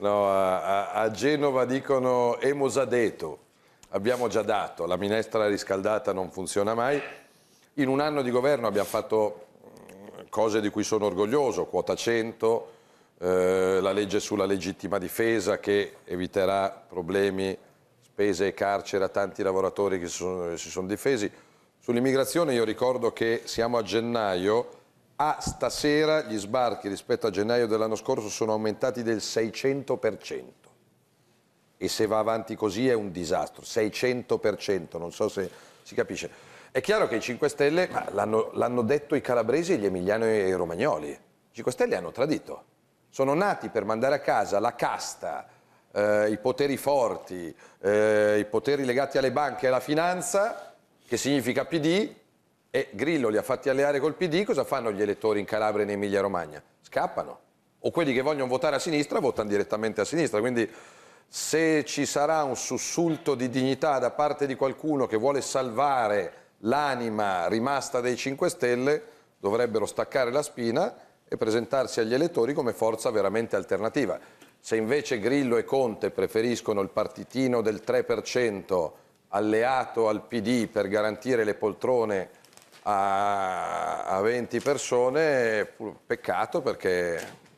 No, a, a, Genova dicono hemos detto, abbiamo già dato, la minestra riscaldata non funziona mai. In un anno di governo abbiamo fatto mm, cose di cui sono orgoglioso, quota 100, eh, la legge sulla legittima difesa che eviterà problemi, spese e carcere a tanti lavoratori che si sono, si sono difesi. Sull'immigrazione io ricordo che siamo a gennaio, a stasera gli sbarchi rispetto a gennaio dell'anno scorso sono aumentati del 600%. E se va avanti così è un disastro, 600%, non so se si capisce. È chiaro che i 5 Stelle, l'hanno detto i calabresi, gli emiliani e i romagnoli, i 5 Stelle hanno tradito. Sono nati per mandare a casa la casta, eh, i poteri forti, eh, i poteri legati alle banche e alla finanza, che significa PD, e Grillo li ha fatti alleare col PD, cosa fanno gli elettori in Calabria e in Emilia Romagna? Scappano. O quelli che vogliono votare a sinistra votano direttamente a sinistra. Quindi se ci sarà un sussulto di dignità da parte di qualcuno che vuole salvare l'anima rimasta dei 5 Stelle, dovrebbero staccare la spina e presentarsi agli elettori come forza veramente alternativa. Se invece Grillo e Conte preferiscono il partitino del 3% alleato al PD per garantire le poltrone a, 20 persone, peccato perché